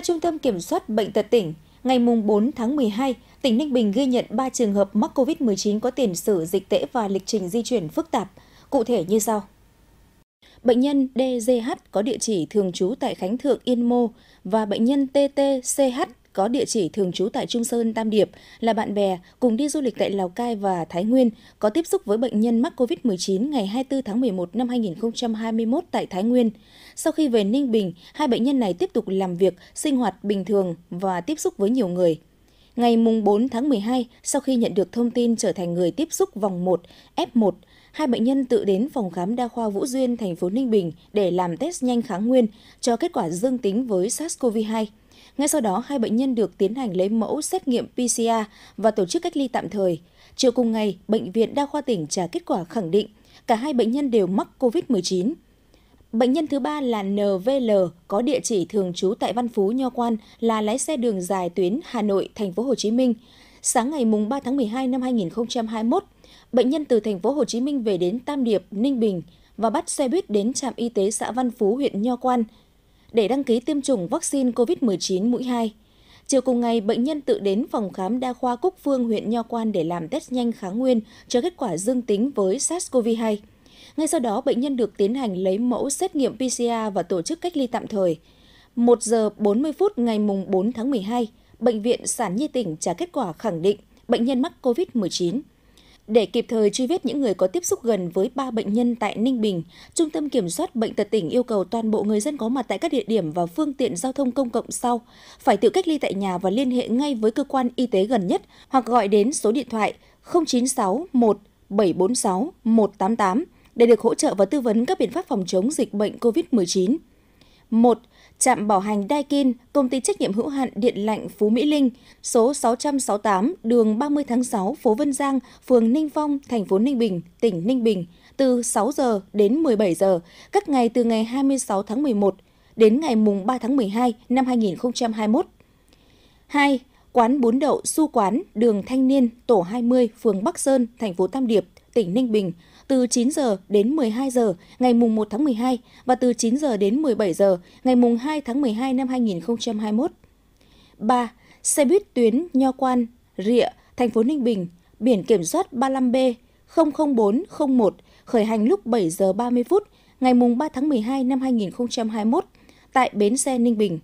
Theo Trung tâm Kiểm soát Bệnh tật tỉnh, ngày 4 tháng 12, tỉnh Ninh Bình ghi nhận 3 trường hợp mắc COVID-19 có tiền sử dịch tễ và lịch trình di chuyển phức tạp, cụ thể như sau. Bệnh nhân DGH có địa chỉ thường trú tại Khánh Thượng Yên Mô và bệnh nhân TTCH có địa chỉ thường trú tại Trung Sơn, Tam Điệp, là bạn bè, cùng đi du lịch tại Lào Cai và Thái Nguyên, có tiếp xúc với bệnh nhân mắc COVID-19 ngày 24 tháng 11 năm 2021 tại Thái Nguyên. Sau khi về Ninh Bình, hai bệnh nhân này tiếp tục làm việc, sinh hoạt bình thường và tiếp xúc với nhiều người. Ngày 4 tháng 12, sau khi nhận được thông tin trở thành người tiếp xúc vòng 1, F1, hai bệnh nhân tự đến phòng khám đa khoa Vũ Duyên, thành phố Ninh Bình để làm test nhanh kháng nguyên, cho kết quả dương tính với SARS-CoV-2. Ngay sau đó, hai bệnh nhân được tiến hành lấy mẫu xét nghiệm PCR và tổ chức cách ly tạm thời. Chiều cùng ngày, Bệnh viện Đa khoa tỉnh trả kết quả khẳng định cả hai bệnh nhân đều mắc COVID-19. Bệnh nhân thứ ba là NVL có địa chỉ thường trú tại Văn Phú Nho Quan là lái xe đường dài tuyến Hà Nội Thành phố Hồ Chí Minh. Sáng ngày mùng 3 tháng 12 năm 2021, bệnh nhân từ thành phố Hồ Chí Minh về đến Tam Điệp, Ninh Bình và bắt xe buýt đến trạm y tế xã Văn Phú, huyện Nho Quan để đăng ký tiêm chủng vaccine COVID-19 mũi 2. Chiều cùng ngày, bệnh nhân tự đến phòng khám đa khoa Cúc Phương, huyện Nho Quan để làm test nhanh kháng nguyên cho kết quả dương tính với SARS-CoV-2. Ngay sau đó, bệnh nhân được tiến hành lấy mẫu xét nghiệm PCR và tổ chức cách ly tạm thời. 1 giờ 40 phút ngày mùng 4 tháng 12, Bệnh viện Sản Nhi tỉnh trả kết quả khẳng định bệnh nhân mắc COVID-19. Để kịp thời truy vết những người có tiếp xúc gần với 3 bệnh nhân tại Ninh Bình, Trung tâm Kiểm soát Bệnh tật tỉnh yêu cầu toàn bộ người dân có mặt tại các địa điểm và phương tiện giao thông công cộng sau phải tự cách ly tại nhà và liên hệ ngay với cơ quan y tế gần nhất hoặc gọi đến số điện thoại 096 1 746 188 để được hỗ trợ và tư vấn các biện pháp phòng chống dịch bệnh COVID-19. 1. Trạm bảo hành Daikin, công ty trách nhiệm hữu hạn điện lạnh Phú Mỹ Linh, số 668, đường 30 tháng 6, phố Vân Giang, phường Ninh Phong, thành phố Ninh Bình, tỉnh Ninh Bình, từ 6 giờ đến 17 giờ, các ngày từ ngày 26 tháng 11 đến ngày mùng 3 tháng 12 năm 2021. 2. Quán bún đậu Su Quán, đường Thanh Niên, tổ 20, phường Bắc Sơn, thành phố Tam Điệp, tỉnh Ninh Bình từ 9 giờ đến 12 giờ ngày mùng 1 tháng 12 và từ 9 giờ đến 17 giờ ngày mùng 2 tháng 12 năm 2021. 3. Xe buýt tuyến Nho Quan, Rịa, thành phố Ninh Bình, biển kiểm soát 35B 00401 khởi hành lúc 7 giờ 30 phút ngày mùng 3 tháng 12 năm 2021 tại bến xe Ninh Bình.